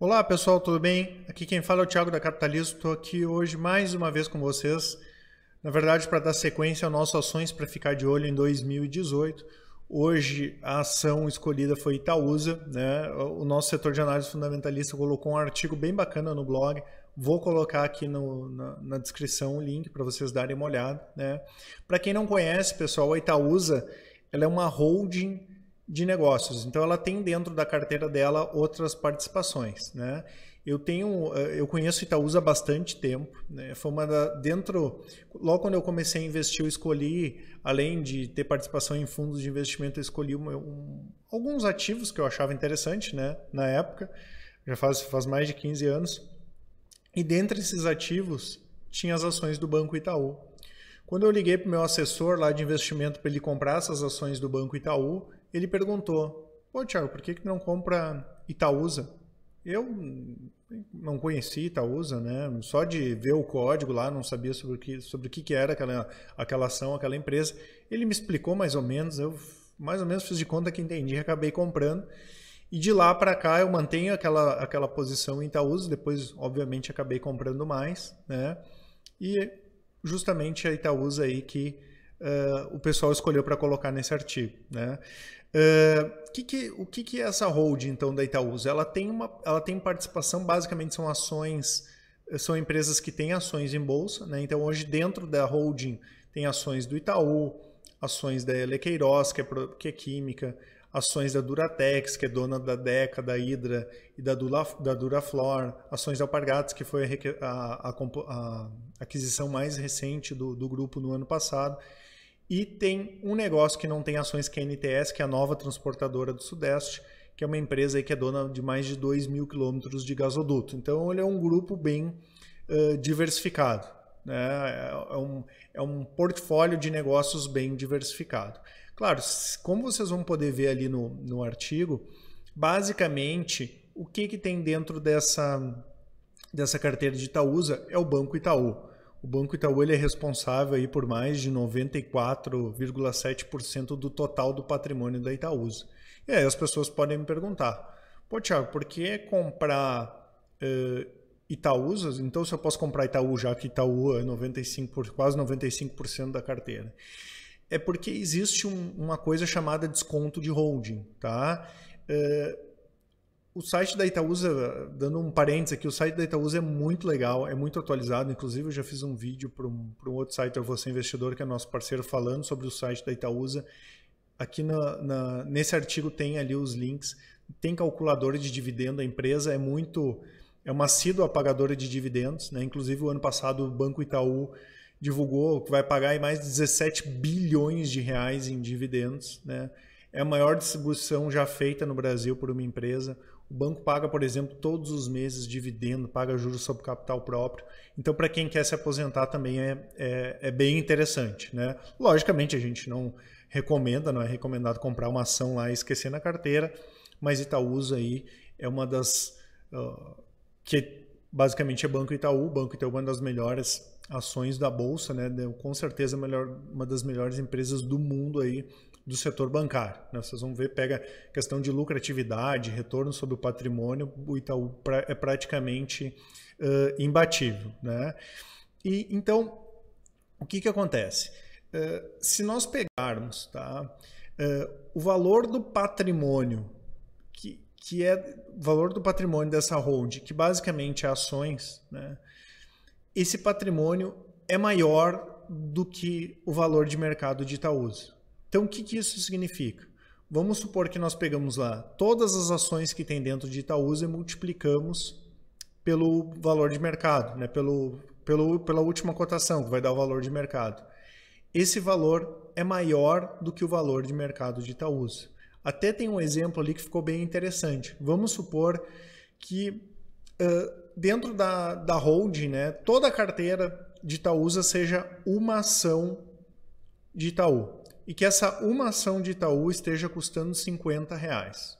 Olá pessoal, tudo bem? Aqui quem fala é o Thiago da Capitalismo. Estou aqui hoje mais uma vez com vocês. Na verdade, para dar sequência ao nosso Ações para Ficar de Olho em 2018. Hoje a ação escolhida foi Itaúsa. Né? O nosso setor de análise fundamentalista colocou um artigo bem bacana no blog. Vou colocar aqui no, na, na, descrição o link para vocês darem uma olhada. Né? Para quem não conhece, pessoal, a Itaúsa ela é uma holding de negócios. Então ela tem dentro da carteira dela outras participações, né? Eu tenho, eh, eu conheço Itaúsa há bastante tempo, né? Foi uma da, dentro, logo quando eu comecei a investir, eu escolhi, além de ter participação em fundos de investimento, eu escolhi um, um, alguns ativos que eu achava interessante, né? Na época, já faz faz mais de 15 anos. E dentre esses ativos tinha as ações do Banco Itaú, quando eu liguei para o meu assessor lá de investimento para ele comprar essas ações do Banco Itaú, ele perguntou: Pô, Thiago, por que, que não compra Itaúsa? Eu não conhecia Itaúsa, né? Só de ver o código lá, não sabia sobre o que, sobre o que era aquela, aquela ação, aquela empresa. Ele me explicou mais ou menos, eu mais ou menos fiz de conta que entendi, acabei comprando. E de lá para cá eu mantenho aquela, aquela posição em Itaúsa, depois obviamente acabei comprando mais, né? E justamente a Itaúsa aí que uh, o pessoal escolheu para colocar nesse artigo. Né? Uh, que que, o que, que é essa holding então da Itaúsa? Ela tem, uma, ela tem participação, basicamente são ações, são empresas que têm ações em bolsa. Né? Então hoje dentro da holding tem ações do Itaú, ações da Lequeiros que é, que é química, ações da Duratex, que é dona da Deca, da Hydra e da, Dula, da Duraflor, ações da Alpargatas, que foi a, a, a, aquisição mais recente do, do grupo no ano passado. E tem um negócio que não tem ações, que é a NTS, que é a nova transportadora do Sudeste, que é uma empresa que é dona de mais de 2 mil quilômetros de gasoduto. Então, ele é um grupo bem uh, diversificado. Né? É, é, um, é um portfólio de negócios bem diversificado. Claro, como vocês vão poder ver ali no, no artigo, basicamente o que, que tem dentro dessa, dessa carteira de Itaúsa é o Banco Itaú. O Banco Itaú ele é responsável aí por mais de 94,7% do total do patrimônio da Itaúsa. E aí as pessoas podem me perguntar, pô Tiago, por que comprar uh, Então se eu posso comprar Itaú já que Itaú é 95%, quase 95% da carteira é porque existe um, uma coisa chamada desconto de holding, tá? É, o site da Itaúsa, dando um parênteses aqui, o site da Itaúsa é muito legal, é muito atualizado. Inclusive, eu já fiz um vídeo para um, um outro site, eu vou ser investidor, que é nosso parceiro, falando sobre o site da Itaúsa. Aqui na, na, nesse artigo tem ali os links. Tem calculadora de dividendo, a empresa é muito. É uma assídua pagadora de dividendos, né? Inclusive, o ano passado, o Banco Itaú divulgou que vai pagar mais 17 bilhões de reais em dividendos, né? É a maior distribuição já feita no Brasil por uma empresa. O banco paga, por exemplo, todos os meses dividendo, paga juros sobre capital próprio. Então, para quem quer se aposentar também é, é, é, bem interessante. Né? Logicamente, a gente não recomenda, não é recomendado comprar uma ação lá e esquecer na carteira, mas Itaúsa aí é uma das. Uh, que basicamente é Banco Itaú. Banco Itaú é uma das melhores ações da bolsa, né? Com certeza melhor, uma das melhores empresas do mundo aí do setor bancário. Né? Vocês vão ver, pega questão de lucratividade, retorno sobre o patrimônio, o Itaú pra, é praticamente uh, imbatível, né? E então o que que acontece? Uh, se nós pegarmos, tá? Uh, o valor do patrimônio que, que é o valor do patrimônio dessa hold, que basicamente é ações, né? esse patrimônio é maior do que o valor de mercado de Itaúsa. Então, o que, que isso significa? Vamos supor que nós pegamos lá todas as ações que tem dentro de Itaúsa e multiplicamos pelo valor de mercado, né? pelo, pelo, pela última cotação, que vai dar o valor de mercado. Esse valor é maior do que o valor de mercado de Itaúsa. Até tem um exemplo ali que ficou bem interessante. Vamos supor que ah, dentro da, da holding, né, toda a carteira de Itaúsa seja uma ação de Itaú. E que essa uma ação de Itaú esteja custando 50 reais.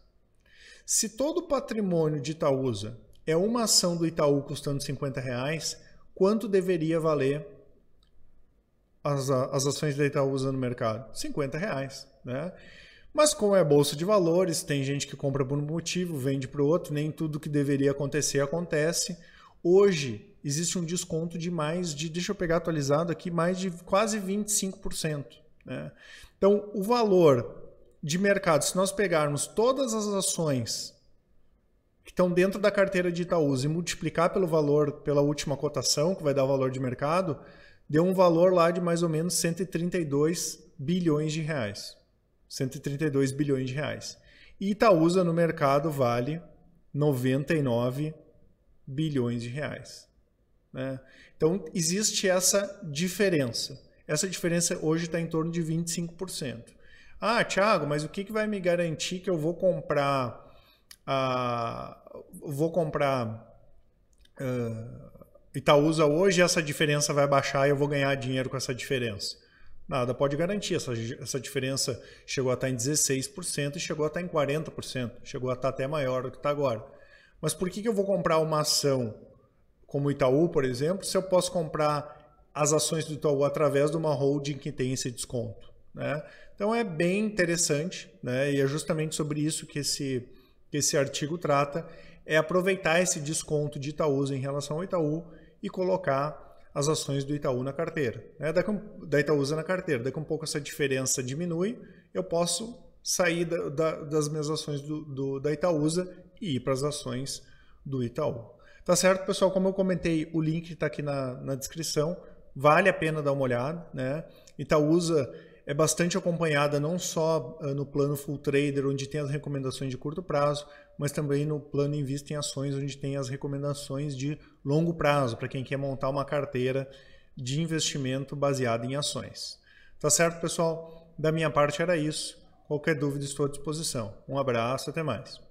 Se todo o patrimônio de Itaúsa é uma ação do Itaú custando 50 reais, quanto deveria valer as, as ações da Itaúsa no mercado? 50 reais. Né? Mas como é bolsa de valores, tem gente que compra por um motivo, vende para o outro, nem tudo que deveria acontecer acontece. Hoje existe um desconto de mais de, deixa eu pegar atualizado aqui, mais de quase 25%. Né? Então, o valor de mercado, se nós pegarmos todas as ações que estão dentro da carteira de Itaúsa e multiplicar pelo valor, pela última cotação, que vai dar o valor de mercado, deu um valor lá de mais ou menos 132 bilhões de reais. 132 bilhões de reais. E Itaúsa no mercado vale 99 bilhões de reais. Né? Então, existe essa diferença. Essa diferença hoje está em torno de 25%. Ah, Thiago, mas o que, que vai me garantir que eu vou comprar a, vou comprar uh, Itaúsa hoje essa diferença vai baixar e eu vou ganhar dinheiro com essa diferença? Nada pode garantir. Essa, essa diferença chegou a estar em 16% e chegou a estar em 40%. Chegou a estar até maior do que está agora. Mas por que, que eu vou comprar uma ação como o Itaú, por exemplo, se eu posso comprar as ações do Itaú através de uma holding que tem esse desconto? Né? Então é bem interessante né? e é justamente sobre isso que esse, que esse artigo trata, é aproveitar esse desconto de Itaú em relação ao Itaú e colocar as ações do Itaú na carteira, né? da, da Itaúsa na carteira. Daqui a um pouco essa diferença diminui, eu posso sair da, da, das minhas ações do, do, da Itaúsa e ir para as ações do Itaú. Tá certo, pessoal? Como eu comentei, o link está aqui na, na descrição. Vale a pena dar uma olhada. Né? Itaúsa é bastante acompanhada não só ah, no plano full trader, onde tem as recomendações de curto prazo, mas também no plano Invista em Ações, onde tem as recomendações de longo prazo para quem quer montar uma carteira de investimento baseada em ações. Tá certo, pessoal? Da minha parte era isso. Qualquer dúvida, estou à disposição. Um abraço, até mais.